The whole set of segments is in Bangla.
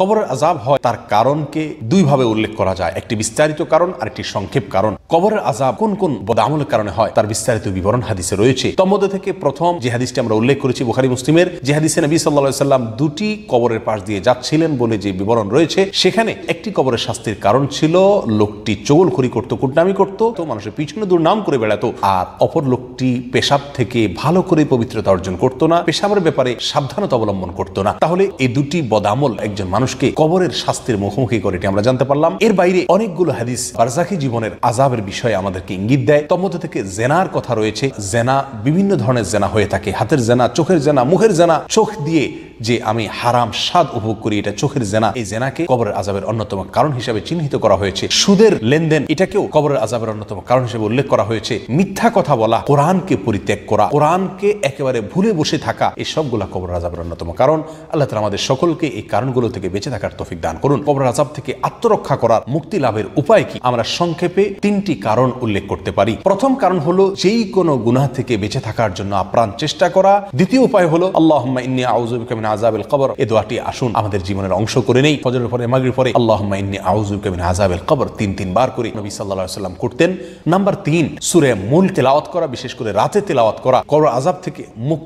কবরের আজাব হয় তার কারণকে দুইভাবে উল্লেখ করা যায় একটি বিস্তারিত কারণ আর একটি সংক্ষেপ কারণ কবরের আজাব কোন কোন বদামলের কারণে হয় তার বিস্তারিত বিবরণ হাদিসে রয়েছে তন্মধ্যে থেকে প্রথম যে হাদিসটি আমরা উল্লেখ করেছি বুখারি মুসলিমের যে হাদিসে নবী সাল্লা সাল্লাম দুটি কবরের পাশ দিয়ে যাচ্ছিলেন বলে যে বিবরণ রয়েছে সেখানে একটি কবরের শাস্তির কারণ ছিল লোকটি চোগলখড়ি করতো কুটনামি করতো তো মানুষের পিছনে দুর্নাম করে বেড়াতো আর অপর লোকটি পেশাব থেকে ভালো করে পবিত্রতা অর্জন করতো না পেশাবের ব্যাপারে সাবধানতা অবলম্বন করতো না তাহলে এই দুটি বদামল একজন মানুষ মানুষকে কবরের শাস্তির মুখোমুখি করে আমরা জানতে পারলাম এর বাইরে অনেকগুলো হাদিস বারজাকি জীবনের আজাবের বিষয়ে আমাদেরকে ইঙ্গিত দেয় তন্মধ্যে থেকে জেনার কথা রয়েছে জেনা বিভিন্ন ধরনের জেনা হয়ে থাকে হাতের জেনা চোখের জেনা মুখের জেনা চোখ দিয়ে যে আমি হারাম স্বাদ উপভোগ করি এটা চোখের জেনা এই জেনাকে কবরের আজাবের অন্যতম কারণ হিসাবে চিহ্নিত করা হয়েছে সুদের লেনদেন এটাকেও কবরের আজাবের অন্যতম কারণ হিসেবে উল্লেখ করা হয়েছে মিথ্যা কথা বলা কোরআনকে পরিত্যাগ করা কোরআনকে একেবারে ভুলে বসে থাকা এই সবগুলা কবর আজাবের অন্যতম কারণ আল্লাহ তালা আমাদের সকলকে এই কারণগুলো থেকে বেঁচে থাকার তফিক দান করুন কবর আজাব থেকে আত্মরক্ষা করার মুক্তি লাভের উপায় কি আমরা সংক্ষেপে তিনটি কারণ উল্লেখ করতে পারি প্রথম কারণ হলো যেই কোনো গুনাহ থেকে বেঁচে থাকার জন্য আপ্রাণ চেষ্টা করা দ্বিতীয় উপায় হলো আল্লাহ ইন্নি আউজুবিকামিন আজাবিল কবর এ দোয়াটি আসুন আমাদের জীবনের অংশ করে নেই ফজরের পরে মাগরির পরে আল্লাহ ইন্নি আউজুকে মিন আজাবিল কবর তিন তিন বার করে নবী সাল্লাহ সাল্লাম করতেন নাম্বার তিন সুরে মূল তেলাওয়াত করা বিশেষ করে রাতে তেলাওয়াত করা কবর আজাব থেকে মুখ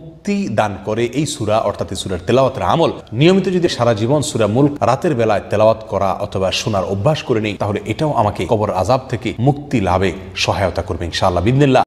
দান করে এই সুরা অর্থাৎ সুরের তেলাওয়াতের আমল নিয়মিত যদি সারা জীবন সুরা মূল রাতের বেলায় তেলাওয়াত করা অথবা শোনার অভ্যাস করে নেই তাহলে এটাও আমাকে কবর আজাব থেকে মুক্তি লাভে সহায়তা করবে ইনশাআল্লাহ বিদিল্লা